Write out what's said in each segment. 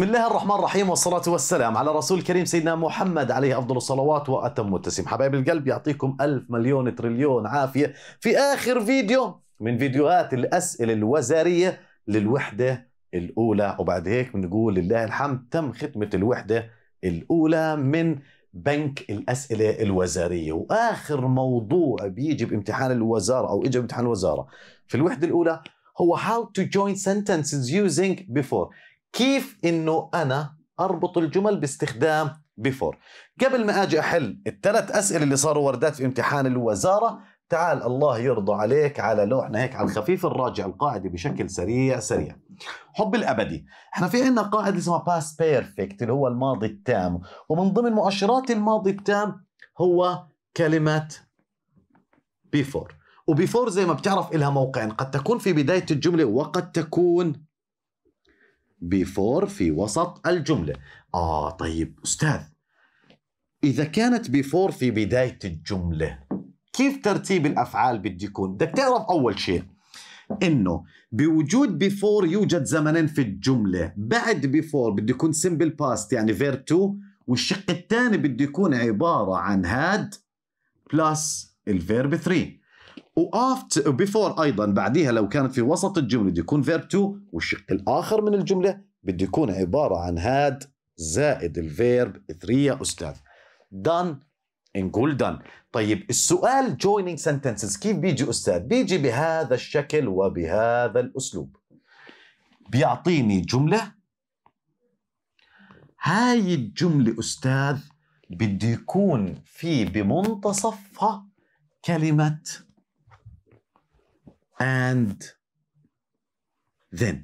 بسم الله الرحمن الرحيم والصلاة والسلام على رسول الكريم سيدنا محمد عليه أفضل الصلوات وأتم التسليم حبايب القلب يعطيكم ألف مليون تريليون عافية في آخر فيديو من فيديوهات الأسئلة الوزارية للوحدة الأولى وبعد هيك بنقول لله الحمد تم ختمة الوحدة الأولى من بنك الأسئلة الوزارية وآخر موضوع بيجي بامتحان الوزارة أو إجا بامتحان الوزارة في الوحدة الأولى هو how to join sentences using before كيف انه انا اربط الجمل باستخدام بيفور قبل ما اجي احل الثلاث اسئله اللي صاروا وردات في امتحان الوزاره تعال الله يرضى عليك على لوحنا هيك على الخفيف نراجع القاعده بشكل سريع سريع حب الابدي احنا في عندنا قاعده اسمها باست بيرفكت اللي هو الماضي التام ومن ضمن مؤشرات الماضي التام هو كلمه بيفور وبيفور زي ما بتعرف إلها موقعين قد تكون في بداية الجملة وقد تكون before في وسط الجملة آه طيب أستاذ إذا كانت before في بداية الجملة كيف ترتيب الأفعال بده يكون؟ بدك تعرف أول شيء إنه بوجود before يوجد زمنين في الجملة بعد before بده يكون simple past يعني verb تو والشق الثاني بده يكون عبارة عن هاد بلس الفيرب 3 وافت بيفور ايضا بعديها لو كانت في وسط الجمله بده يكون فيرب تو والشق الاخر من الجمله بده يكون عباره عن هاد زائد الفيرب 3 يا استاذ دان نقول done طيب السؤال جوينينج سنتنسز كيف بيجي استاذ بيجي بهذا الشكل وبهذا الاسلوب بيعطيني جمله هاي الجمله استاذ بده يكون في بمنتصفها كلمه and then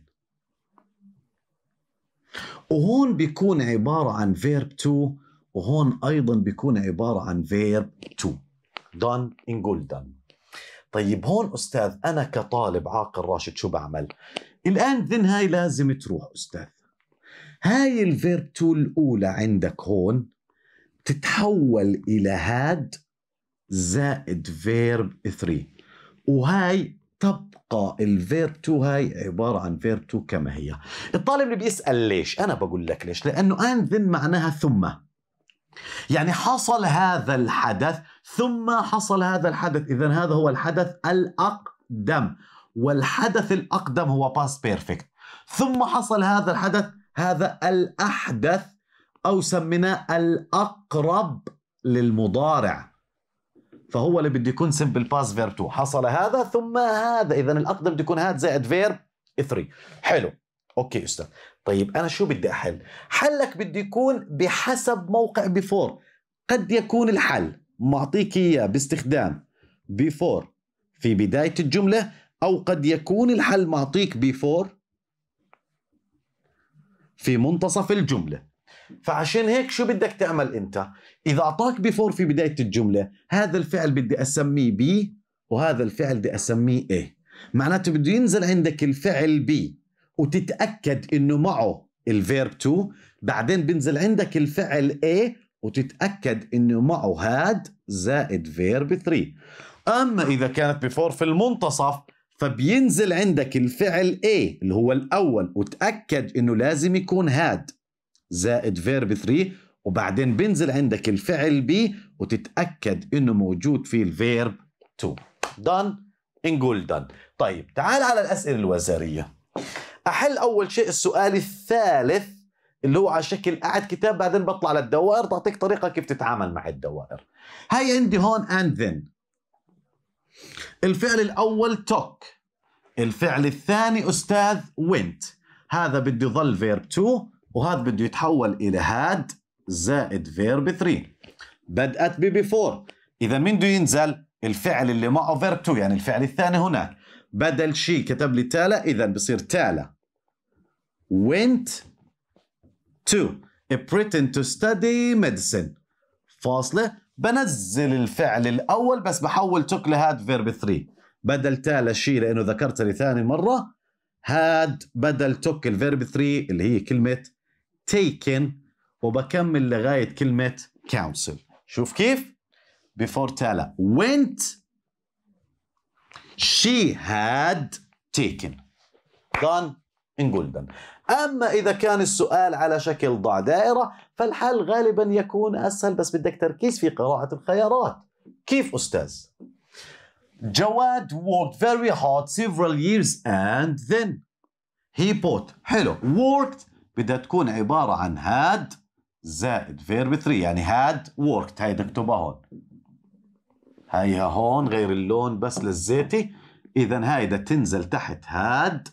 وهون بيكون عبارة عن verb to وهون أيضا بيكون عبارة عن verb to done good done طيب هون أستاذ أنا كطالب عاقل راشد شو بعمل الآن then هاي لازم تروح أستاذ هاي الفيرب to الأولى عندك هون تتحول إلى هاد زائد فيرب 3 وهاي تبقى الفيرتو هاي عبارة عن فيرتو كما هي الطالب اللي بيسأل ليش أنا بقول لك ليش لأنه أن ذن معناها ثم يعني حصل هذا الحدث ثم حصل هذا الحدث إذا هذا هو الحدث الأقدم والحدث الأقدم هو باس بيرفكت ثم حصل هذا الحدث هذا الأحدث أو سميناه الأقرب للمضارع فهو اللي بده يكون سمبل باس فيرب 2 حصل هذا ثم هذا اذا الاقدم بده يكون هاد زائد فيرب 3 حلو اوكي استاذ طيب انا شو بدي احل حلك بده يكون بحسب موقع بيفور قد يكون الحل معطيك اياه باستخدام بيفور في بدايه الجمله او قد يكون الحل معطيك بيفور في منتصف الجمله فعشان هيك شو بدك تعمل انت اذا اعطاك بفور في بدايه الجمله هذا الفعل بدي اسميه بي وهذا الفعل بدي اسميه ايه معناته بده ينزل عندك الفعل بي وتتاكد انه معه الفيرب تو بعدين بنزل عندك الفعل ايه وتتاكد انه معه هاد زائد فيرب 3 اما اذا كانت بفور في المنتصف فبينزل عندك الفعل A اللي هو الأول وتأكد إنه لازم يكون هاد زائد فيرب 3 وبعدين بينزل عندك الفعل بي وتتاكد انه موجود فيه الفيرب 2 دان نقول دان طيب تعال على الاسئله الوزاريه احل اول شيء السؤال الثالث اللي هو على شكل قاعد كتاب بعدين بطلع للدوائر تعطيك طريقه كيف تتعامل مع الدوائر هاي عندي هون اند ذن الفعل الاول توك الفعل الثاني استاذ وينت هذا بده ظل فيرب 2 وهذا بده يتحول إلى هاد زائد فيرب 3 بدأت ب before إذا مين بده ينزل؟ الفعل اللي معه فيرب 2 يعني الفعل الثاني هناك بدل شي كتب لي تالا إذا بصير تالا went to pretend to study medicine فاصلة بنزل الفعل الأول بس بحول توك لهاد فيرب 3 بدل تالا شي لأنه ذكرت لي ثاني مرة هاد بدل توك الفيرب 3 اللي هي كلمة taken وبكمل لغاية كلمة council شوف كيف before تالا went she had taken done in golden أما إذا كان السؤال على شكل ضع دائرة فالحل غالبا يكون أسهل بس بدك تركيز في قراءة الخيارات كيف أستاذ؟ جواد worked very hard several years and then he bought حلو worked بدها تكون عبارة عن هاد زائد فيرب 3 يعني هاد worked هاي نكتبها هون هاي هون غير اللون بس للزيتي إذا هاي بدها تنزل تحت هاد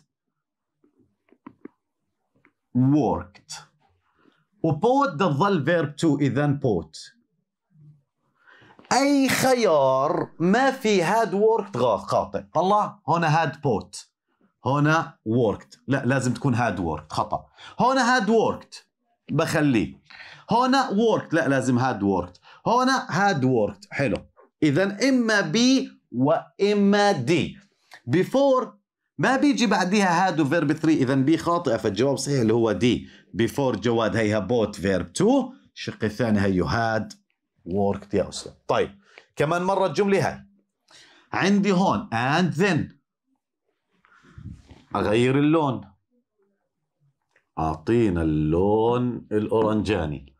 worked وبوت بدها تظل فيرب 2 إذا بوت أي خيار ما في هاد worked خاطئ طلع هنا هاد بوت هنا worked لا لازم تكون had worked خطأ هنا had worked بخليه هنا worked لا لازم had worked هنا had worked حلو إذا إما بي وإما دي before ما بيجي بعديها هاد وفيرب 3 إذا بي خاطئة فالجواب صحيح اللي هو دي before جواد هيها بوت فيرب 2 الشق الثاني هي هاد worked يا أستاذ طيب كمان مرة الجملة هاي عندي هون and then اغير اللون اعطينا اللون الاورنجاني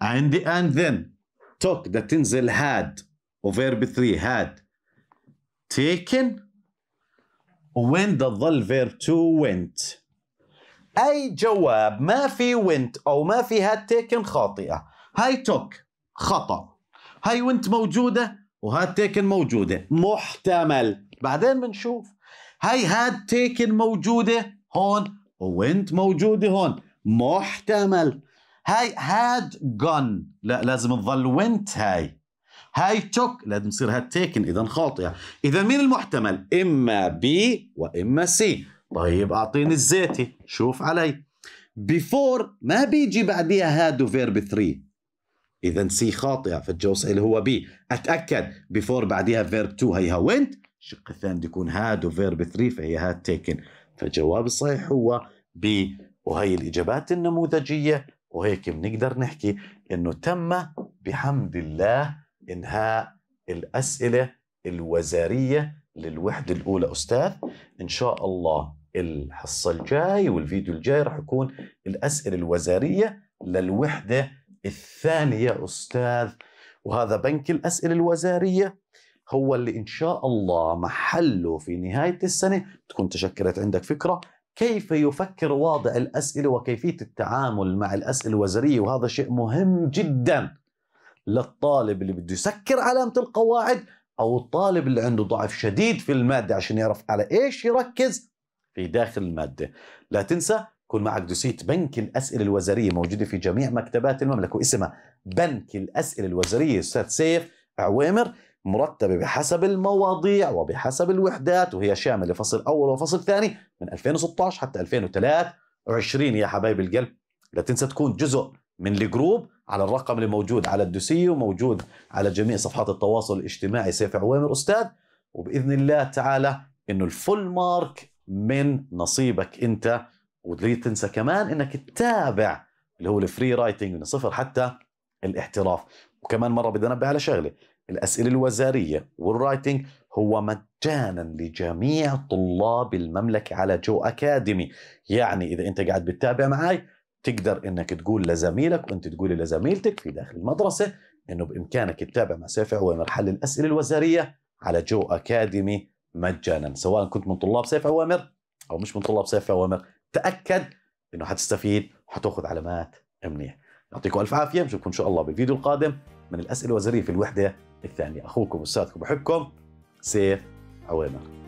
عندي and then took ده تنزل had وفيرب 3 had taken وين ده تظل فيرب 2 went اي جواب ما في went او ما في had taken خاطئه هاي took خطا هاي went موجوده وهاد تيكن موجوده محتمل بعدين بنشوف هاي هاد تيكن موجودة هون وانت موجودة هون محتمل هاي هاد جون لا لازم تظل وانت هاي هاي توك لازم تصير هاد تيكن اذا خاطئة اذا مين المحتمل اما بي واما سي طيب اعطيني الزيتي شوف علي بيفور ما بيجي بعديها هاد وفيرب 3 اذا سي خاطئه فالجواب اللي هو بي اتاكد بيفور بعديها فيرب 2 هيها وينت الشق الثاني يكون هاد وفيرب 3 فهي هاد تيكن فالجواب الصحيح هو بي وهي الإجابات النموذجية وهيك بنقدر نحكي إنه تم بحمد الله إنهاء الأسئلة الوزارية للوحدة الأولى أستاذ إن شاء الله الحصة الجاي والفيديو الجاي رح يكون الأسئلة الوزارية للوحدة الثانية أستاذ وهذا بنك الأسئلة الوزارية هو اللي إن شاء الله محله في نهاية السنة تكون تشكلت عندك فكرة كيف يفكر واضع الأسئلة وكيفية التعامل مع الأسئلة الوزرية وهذا شيء مهم جدا للطالب اللي بده يسكر علامة القواعد أو الطالب اللي عنده ضعف شديد في المادة عشان يعرف على إيش يركز في داخل المادة لا تنسى يكون معك دوسيت بنك الأسئلة الوزريه موجودة في جميع مكتبات المملكة واسمها بنك الأسئلة الوزريه أستاذ سيف عويمر مرتبة بحسب المواضيع وبحسب الوحدات وهي شاملة فصل أول وفصل ثاني من 2016 حتى 2023 يا حبايب القلب لا تنسى تكون جزء من الجروب على الرقم اللي موجود على الدوسي وموجود على جميع صفحات التواصل الاجتماعي سيف عوامر أستاذ وبإذن الله تعالى إنه الفول مارك من نصيبك أنت ولا تنسى كمان إنك تتابع اللي هو الفري رايتنج من صفر حتى الاحتراف وكمان مرة بدي أنبه على شغلة الأسئلة الوزارية والرايتنج هو مجانا لجميع طلاب المملكة على جو أكاديمي يعني إذا أنت قاعد بتتابع معي تقدر انك تقول لزميلك وانت تقولي لزميلتك في داخل المدرسه انه بامكانك تتابع مع سيف عوامر حل الاسئله الوزاريه على جو اكاديمي مجانا سواء كنت من طلاب سيف عوامر او مش من طلاب سيف عوامر تاكد انه حتستفيد وحتاخذ علامات منيح يعطيكم الف عافيه نشوفكم ان شاء الله بالفيديو القادم من الاسئله الوزاريه في الوحده الثانية أخوكم وأستاذكم بحبكم سيف عويمر